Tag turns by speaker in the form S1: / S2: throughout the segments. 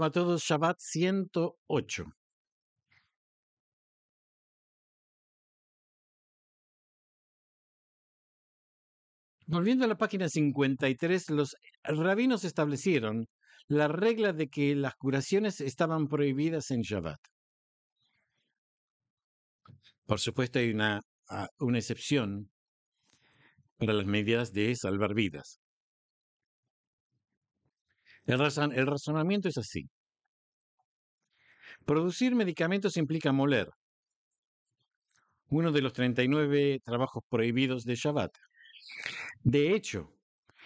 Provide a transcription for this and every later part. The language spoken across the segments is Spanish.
S1: a todos, Shabbat 108. Volviendo a la página 53, los rabinos establecieron la regla de que las curaciones estaban prohibidas en Shabbat. Por supuesto, hay una, ah, una excepción para las medidas de salvar vidas. El, razonamiento es así. Producir medicamentos implica moler, uno de los 39 trabajos prohibidos de Shabbat. De hecho,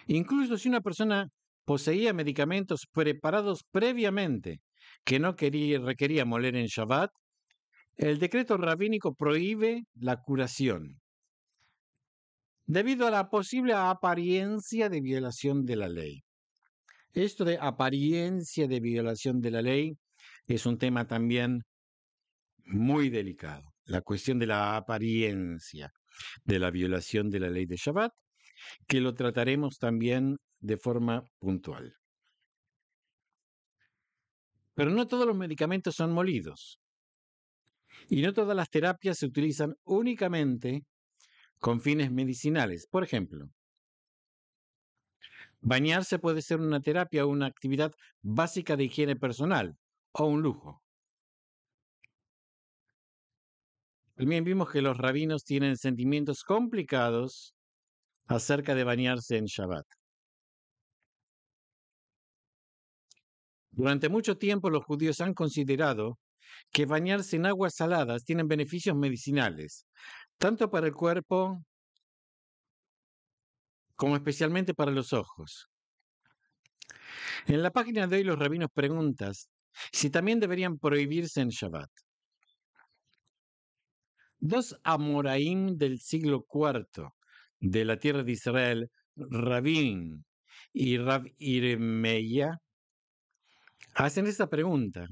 S1: incluso si una persona poseía medicamentos preparados previamente que no requería moler en Shabbat, el decreto rabínico prohíbe la curación, debido a la posible apariencia de violación de la ley. Esto de apariencia de violación de la ley es un tema también muy delicado, la cuestión de la apariencia de la violación de la ley de Shabbat, que lo trataremos también de forma puntual. Pero no todos los medicamentos son molidos. Y no todas las terapias se utilizan únicamente con fines medicinales. Por ejemplo, Bañarse puede ser una terapia o una actividad básica de higiene personal o un lujo. También vimos que los rabinos tienen sentimientos complicados acerca de bañarse en Shabbat. Durante mucho tiempo los judíos han considerado que bañarse en aguas saladas tienen beneficios medicinales, tanto para el cuerpo como especialmente para los ojos. En la página de hoy los rabinos preguntas si también deberían prohibirse en Shabbat. Dos amoraim del siglo IV de la tierra de Israel, Rabin y Rab hacen esta pregunta.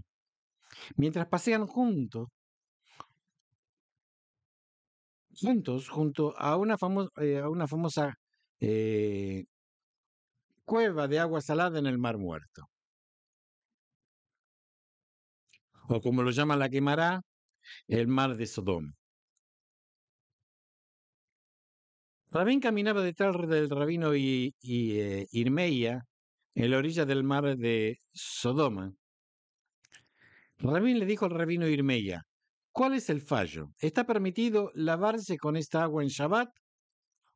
S1: Mientras pasean juntos, juntos junto a una, eh, a una famosa eh, cueva de agua salada en el Mar Muerto. O como lo llama la quemará, el mar de Sodoma. Rabín caminaba detrás del rabino y, eh, Irmeia en la orilla del mar de Sodoma. Rabín le dijo al rabino Irmeia, ¿cuál es el fallo? ¿Está permitido lavarse con esta agua en Shabbat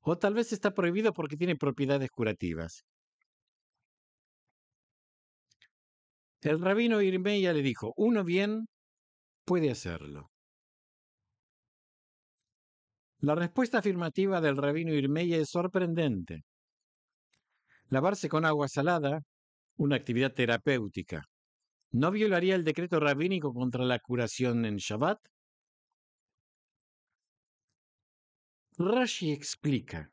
S1: o tal vez está prohibido porque tiene propiedades curativas. El rabino Irmeya le dijo, uno bien puede hacerlo. La respuesta afirmativa del rabino Irmeya es sorprendente. Lavarse con agua salada, una actividad terapéutica, no violaría el decreto rabínico contra la curación en Shabbat Rashi explica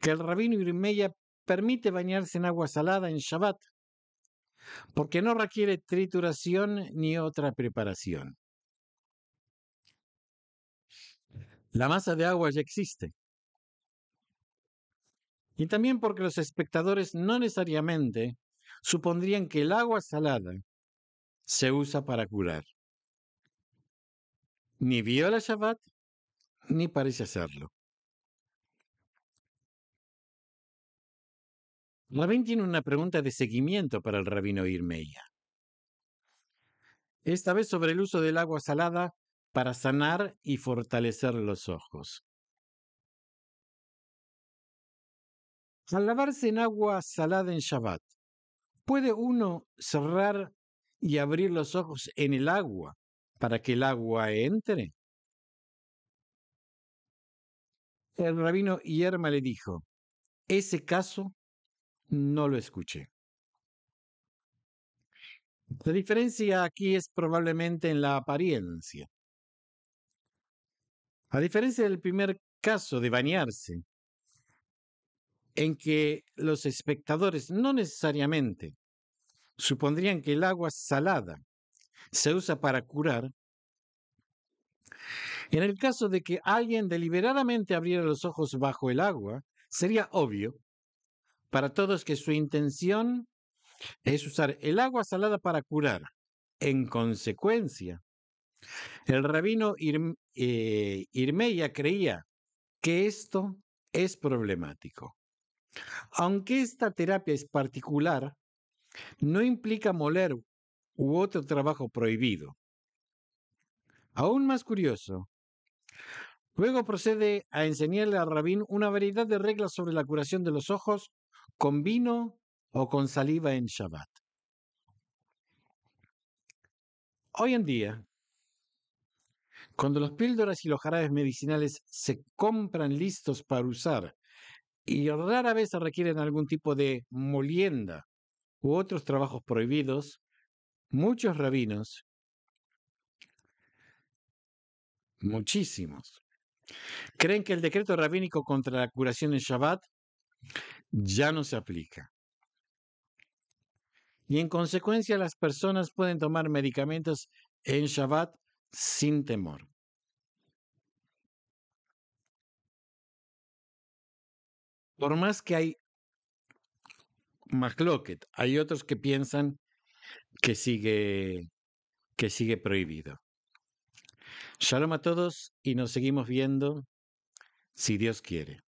S1: que el rabino Irmeya permite bañarse en agua salada en Shabbat, porque no requiere trituración ni otra preparación. La masa de agua ya existe. Y también porque los espectadores no necesariamente supondrían que el agua salada se usa para curar. Ni viola Shabbat ni parece hacerlo. Rabin tiene una pregunta de seguimiento para el rabino Irmeia. Esta vez sobre el uso del agua salada para sanar y fortalecer los ojos. Al lavarse en agua salada en Shabbat, ¿puede uno cerrar y abrir los ojos en el agua para que el agua entre? El rabino Yerma le dijo, ese caso no lo escuché. La diferencia aquí es probablemente en la apariencia. A diferencia del primer caso de bañarse, en que los espectadores no necesariamente supondrían que el agua salada se usa para curar, en el caso de que alguien deliberadamente abriera los ojos bajo el agua, sería obvio para todos que su intención es usar el agua salada para curar. En consecuencia, el rabino eh, Irmeya creía que esto es problemático. Aunque esta terapia es particular, no implica moler u otro trabajo prohibido. Aún más curioso Luego procede a enseñarle al Rabín una variedad de reglas sobre la curación de los ojos con vino o con saliva en Shabbat. Hoy en día, cuando las píldoras y los jarabes medicinales se compran listos para usar y rara vez requieren algún tipo de molienda u otros trabajos prohibidos, muchos rabinos muchísimos. Creen que el decreto rabínico contra la curación en Shabbat ya no se aplica. Y en consecuencia las personas pueden tomar medicamentos en Shabbat sin temor. Por más que hay Macloquet, hay otros que piensan que sigue, que sigue prohibido. Shalom a todos y nos seguimos viendo si Dios quiere.